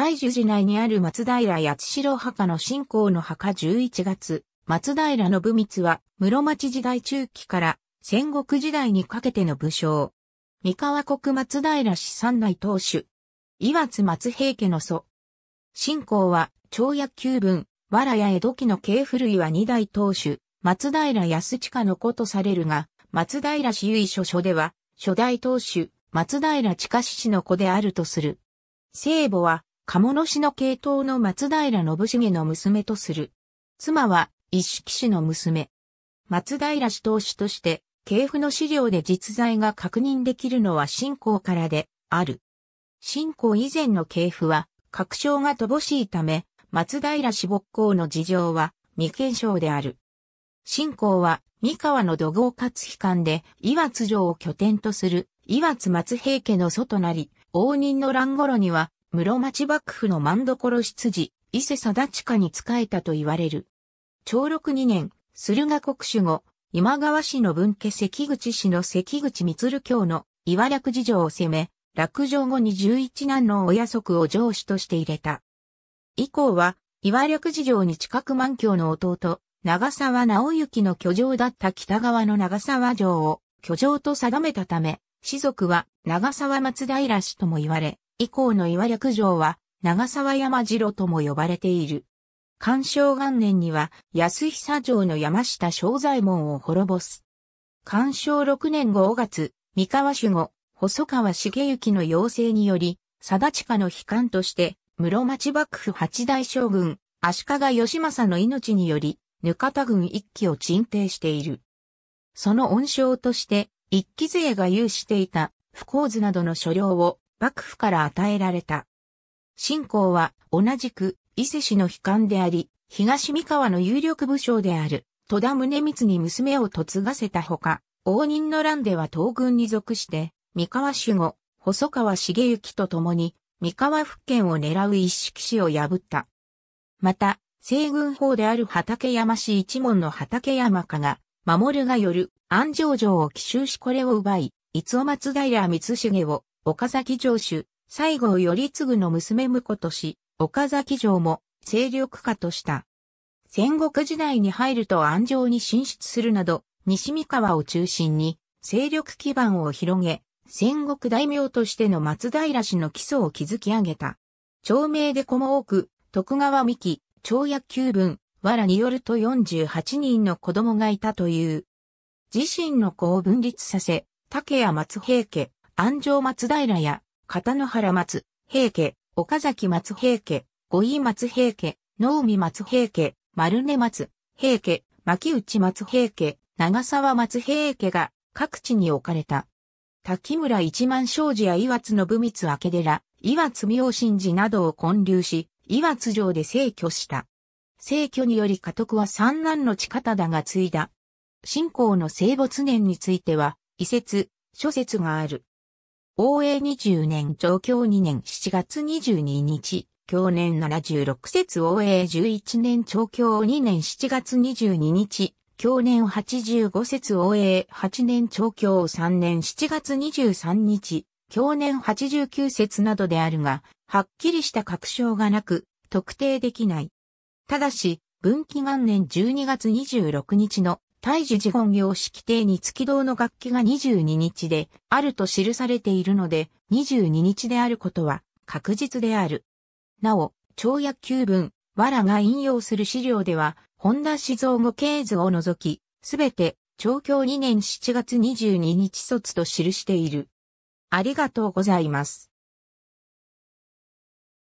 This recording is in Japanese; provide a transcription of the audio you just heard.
大樹寺内にある松平八代墓の信仰の墓11月、松平信光は室町時代中期から戦国時代にかけての武将。三河国松平氏三内当主。岩津松平家の祖。信仰は、長野九分、藁や江戸期の系古いは二代当主、松平康親の子とされるが、松平氏由緒書では、初代当主、松平親氏の子であるとする。聖母は、鴨の氏の系統の松平信重の娘とする。妻は、一色氏の娘。松平氏当主として、系譜の資料で実在が確認できるのは信仰からで、ある。信仰以前の系譜は、確証が乏しいため、松平氏木興の事情は未検証である。信仰は三河の土豪活悲観で岩津城を拠点とする岩津松平家の祖となり、応仁の乱頃には室町幕府の万所執事、伊勢貞親に仕えたと言われる。長禄二年、駿河国主後、今川氏の分家関口氏の関口光教の岩略事情を攻め、落城後に十一男の親族を上司として入れた。以降は、岩略事情に近く万教の弟、長沢直行の居城だった北側の長沢城を居城と定めたため、士族は長沢松平氏とも言われ、以降の岩略城は長沢山城とも呼ばれている。干渉元年には安久城の山下正左衛門を滅ぼす。干渉6年5月、三河守護、細川重幸の要請により、貞近の悲観として、室町幕府八大将軍、足利義政の命により、か田軍一揆を鎮定している。その恩賞として、一揆勢が有していた、不幸図などの所領を幕府から与えられた。信仰は同じく伊勢氏の悲観であり、東三河の有力武将である戸田宗光に娘を嫁がせたほか、応仁の乱では東軍に属して、三河守護、細川茂之と共に、三河復権を狙う一色氏を破った。また、西軍法である畠山氏一門の畠山家が、守るが夜、安城城を奇襲しこれを奪い、五尾松平光重を岡崎城主、西郷頼次の娘婿とし、岡崎城も勢力下とした。戦国時代に入ると安城に進出するなど、西三河を中心に勢力基盤を広げ、戦国大名としての松平氏の基礎を築き上げた。長命で子も多く、徳川三木、長野九分、藁によると48人の子供がいたという。自身の子を分立させ、竹や松平家、安城松平や、片野原松、平家、岡崎松平家、五井松平家、能見松平家、丸根松、平家、牧内松平家、長沢松平家が各地に置かれた。滝村一万商事や岩津信光明寺、岩津明神寺などを建立し、岩津城で逝去した。逝去により家督は三男の地方だが継いだ。信仰の生没年については、遺説、諸説がある。応永20年上京2年7月22日、去年76節応永11年長京2年7月22日、去年85節応永8年長京3年7月23日、去年89節などであるが、はっきりした確証がなく、特定できない。ただし、文紀元年12月26日の大樹寺本業式定に月堂の楽器が22日であると記されているので、22日であることは確実である。なお、長野球文、わらが引用する資料では、本田志雄語系図を除き、すべて、長教2年7月22日卒と記している。ありがとうございます。